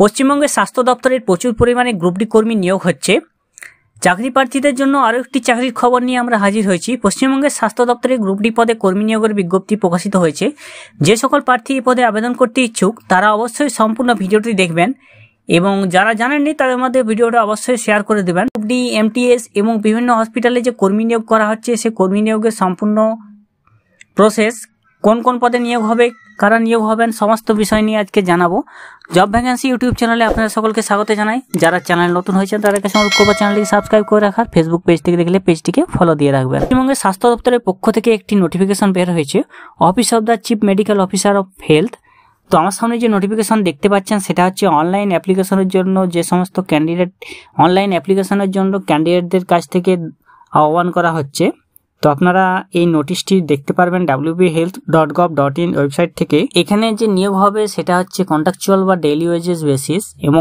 পশ্চিমবঙ্গের স্বাস্থ্য দপ্তরের প্রচুর পরিমাণে গ্রুপ ডি কর্মী নিয়োগ হচ্ছে চাকরি প্রার্থীদের জন্য আরও একটি চাকরির খবর নিয়ে আমরা হাজির হয়েছি পশ্চিমবঙ্গের স্বাস্থ্য দপ্তরে গ্রুপ ডি পদে কর্মী নিয়োগের বিজ্ঞপ্তি প্রকাশিত হয়েছে যে সকল প্রার্থী এই পদে আবেদন করতে ইচ্ছুক তারা অবশ্যই সম্পূর্ণ ভিডিওটি দেখবেন এবং যারা জানেননি তাদের মধ্যে ভিডিওটা অবশ্যই শেয়ার করে দেবেন গ্রুপ ডি এমটিএস এবং বিভিন্ন হসপিটালে যে কর্মী নিয়োগ করা হচ্ছে সে কর্মী নিয়োগের সম্পূর্ণ প্রসেস কোন কোন পদে নিয়োগ হবে কারা নিয়োগ হবেন সমস্ত বিষয় নিয়ে আজকে জানাবো জব ভ্যাকেন্সি ইউটিউব চ্যানেলে আপনারা সকলকে স্বাগত জানাই যারা চ্যানেল নতুন হয়েছেন তাদের কাছে অনুরোধ করবো চ্যানেলটিকে সাবস্ক্রাইব করে রাখার ফেসবুক পেজ থেকে দেখলে পেজটিকে ফলো দিয়ে রাখবেন পশ্চিমবঙ্গের স্বাস্থ্য দপ্তরের পক্ষ থেকে একটি নোটিফিকেশন বের হয়েছে office of the chief medical officer of health তো আমার সামনে যে নোটিফিকেশন দেখতে পাচ্ছেন সেটা হচ্ছে অনলাইন অ্যাপ্লিকেশনের জন্য যে সমস্ত ক্যান্ডিডেট অনলাইন অ্যাপ্লিকেশনের জন্য ক্যান্ডিডেটদের কাছ থেকে আহ্বান করা হচ্ছে তো আপনারা এই নোটিশটি দেখতে পারবেন WB health dot gov dot in website থেকে এখানে যে নিয়োগ হবে সেটা হচ্ছে কন্ট্রাকচুয়াল বা ডেইলি ওয়েজেস বেসিস এবং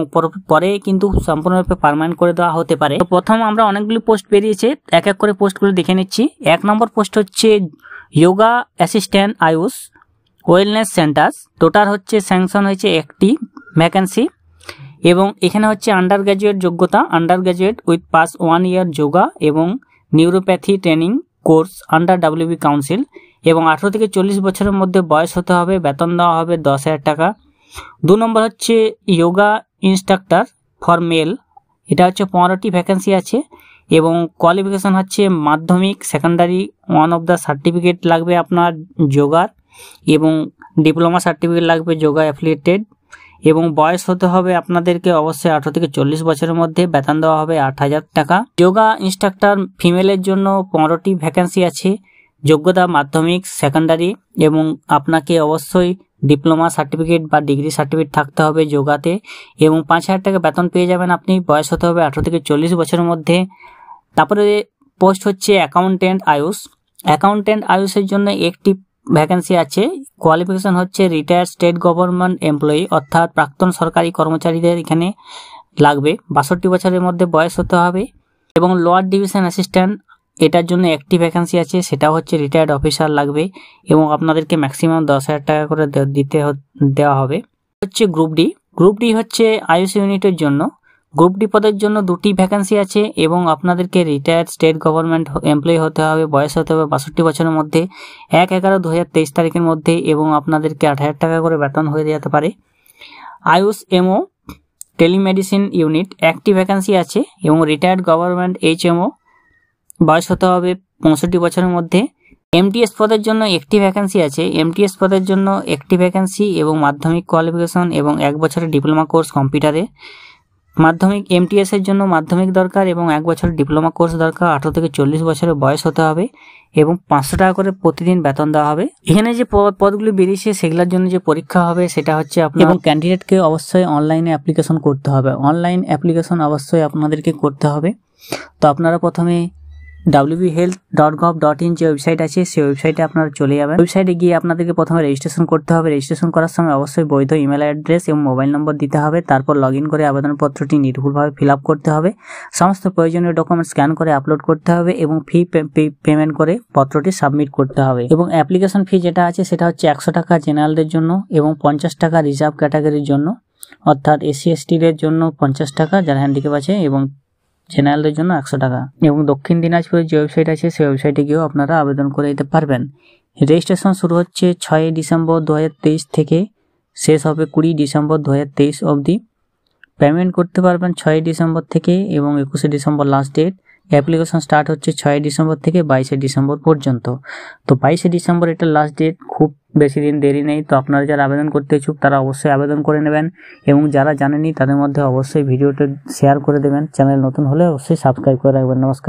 পরে কিন্তু সম্পূর্ণরূপে পারমানেন্ট করে দেওয়া হতে পারে তো প্রথম আমরা অনেকগুলি পোস্ট বেরিয়েছে এক এক করে পোস্টগুলো দেখে নিচ্ছি এক নম্বর পোস্ট হচ্ছে yoga assistant AYUSH wellness centre total হচ্ছে স্যাংশন হয়েছে একটি ভ্যাকেন্সি এবং এখানে হচ্ছে আন্ডার গ্র্যাজুয়েট যোগ্যতা under graduate with pass one year yoga এবং neuropathy training course under WB council এবং আঠেরো থেকে চল্লিশ বছরের মধ্যে বয়স হতে হবে বেতন দেওয়া হবে দশ হাজার টাকা দু নম্বর হচ্ছে যোগা ইনস্ট্রাক্টর ফর মেল এটা হচ্ছে পনেরোটি ভ্যাকেন্সি আছে এবং কোয়ালিফিকেশন হচ্ছে Madhyamik secondary one of the certificate লাগবে আপনার যোগার এবং ডিপ্লোমা সার্টিফিকেট লাগবে যোগা অ্যাফিলিয়েটেড এবং বয়স হতে হবে আপনাদেরকে অবশ্যই আঠারো থেকে চল্লিশ বছরের মধ্যে বেতন দেওয়া হবে আট হাজার টাকা যোগা ইনস্ট্রাক্টর ফিমেলের জন্য পনেরোটি ভ্যাকেন্সি আছে যোগ্যতা মাধ্যমিক সেকেন্ডারি এবং আপনাকে অবশ্যই ডিপ্লোমা সার্টিফিকেট বা ডিগ্রি সার্টিফিকেট থাকতে হবে যোগাতে এবং পাঁচ হাজার টাকা বেতন পেয়ে যাবেন আপনি বয়স হতে হবে আঠারো থেকে চল্লিশ বছরের মধ্যে তারপরে পোস্ট হচ্ছে অ্যাকাউন্টেন্ট আয়ুষ অ্যাকাউন্টেন্ট আয়ুষের জন্য একটি ভ্যাকেন্সি আছে কোয়ালিফিকেশন হচ্ছে রিটায়ার্ড স্টেট গভর্নমেন্ট এমপ্লয়ি অর্থাৎ প্রাক্তন সরকারি কর্মচারীদের এখানে লাগবে বাষট্টি বছরের মধ্যে বয়স হতে হবে এবং লোয়ার ডিভিশন অ্যাসিস্ট্যান্ট এটার জন্য একটি ভ্যাকেন্সি আছে সেটা হচ্ছে রিটায়ার্ড অফিসার লাগবে এবং আপনাদেরকে ম্যাক্সিমাম দশ হাজার টাকা করে দিতে দেওয়া হবে হচ্ছে গ্রুপ ডি গ্রুপ ডি হচ্ছে আয়ুষ ইউনিটের জন্য গ্রুপ ডি পদের জন্য দুটি ভ্যাকেন্সি আছে এবং আপনাদেরকে রিটায়ার্ড স্টেট গভর্নমেন্ট এমপ্লয়ি হতে হবে বয়স হতে হবে বাষট্টি বছরের মধ্যে এক এগারো দু হাজার তেইশ তারিখের মধ্যে এবং আপনাদেরকে আট হাজার টাকা করে বেতন হয়ে যেতে পারে আয়ুষ এমও টেলিমেডিসিন ইউনিট একটি ভ্যাকেন্সি আছে এবং রিটায়ার্ড গভর্নমেন্ট এইচ এমও বয়স হতে হবে পঁয়ষট্টি বছরের মধ্যে এমটিএস পদের জন্য একটি ভ্যাকেন্সি আছে এমটিএস পদের জন্য একটি ভ্যাকেন্সি এবং মাধ্যমিক কোয়ালিফিকেশন এবং এক বছরের ডিপ্লোমা কোর্স কম্পিউটারে মাধ্যমিক এমটিএসের জন্য মাধ্যমিক দরকার এবং এক বছর ডিপ্লোমা কোর্স দরকার আঠারো থেকে চল্লিশ বছরের বয়স হতে হবে এবং পাঁচশো টাকা করে প্রতিদিন বেতন দেওয়া হবে এখানে যে পদগুলি বেরিয়েছে সেগুলোর জন্য যে পরীক্ষা হবে সেটা হচ্ছে আপনি এবং ক্যান্ডিডেটকে অবশ্যই অনলাইনে অ্যাপ্লিকেশন করতে হবে অনলাইন অ্যাপ্লিকেশন অবশ্যই আপনাদেরকে করতে হবে তো আপনারা প্রথমে WB health dot gov dot in যে ওয়েবসাইট আছে সেই ওয়েবসাইটে আপনারা চলে যাবেন ওয়েবসাইটে গিয়ে আপনাদেরকে প্রথমে রেজিস্ট্রেশন করতে হবে রেজিস্ট্রেশন করার সময় অবশ্যই বৈধ ইমেল অ্যাড্রেস এবং মোবাইল নম্বর দিতে হবে তারপর লগ ইন করে আবেদনপত্রটি নির্ভুলভাবে ফিল আপ করতে হবে সমস্ত প্রয়োজনীয় ডকুমেন্ট স্ক্যান করে আপলোড করতে হবে এবং ফি পেমেন্ট করে পত্রটি সাবমিট করতে হবে এবং অ্যাপ্লিকেশন ফি যেটা আছে সেটা হচ্ছে একশো টাকা জেনারেলদের জন্য এবং পঞ্চাশ টাকা রিজার্ভ ক্যাটাগরির জন্য অর্থাৎ এসসি এসটিদের জন্য পঞ্চাশ টাকা যারা হ্যান্ডিক্যাপ আছে এবং জেনারেলদের জন্য একশো টাকা এবং দক্ষিণ দিনাজপুরের যে ওয়েবসাইট আছে সেই ওয়েবসাইটে গিয়েও আপনারা আবেদন করে দিতে পারবেন রেজিস্ট্রেশন শুরু হচ্ছে ছয়ই ডিসেম্বর দু থেকে শেষ হবে কুড়ি ডিসেম্বর দু হাজার তেইশ অবধি পেমেন্ট করতে পারবেন ছয়ই ডিসেম্বর থেকে এবং একুশে December last date application start হচ্ছে ছয় ডিসেম্বর থেকে বাইশে ডিসেম্বর পর্যন্ত তো বাইশে ডিসেম্বর এটা লাস্ট ডেট খুব বেশি দিন দেরি নেই তো আপনারা যারা আবেদন করতে ইচ্ছুক তারা অবশ্যই আবেদন করে নেবেন এবং যারা জানেনি তাদের মধ্যে অবশ্যই ভিডিওটা শেয়ার করে দেবেন চ্যানেল নতুন হলে অবশ্যই সাবস্ক্রাইব করে রাখবেন নমস্কার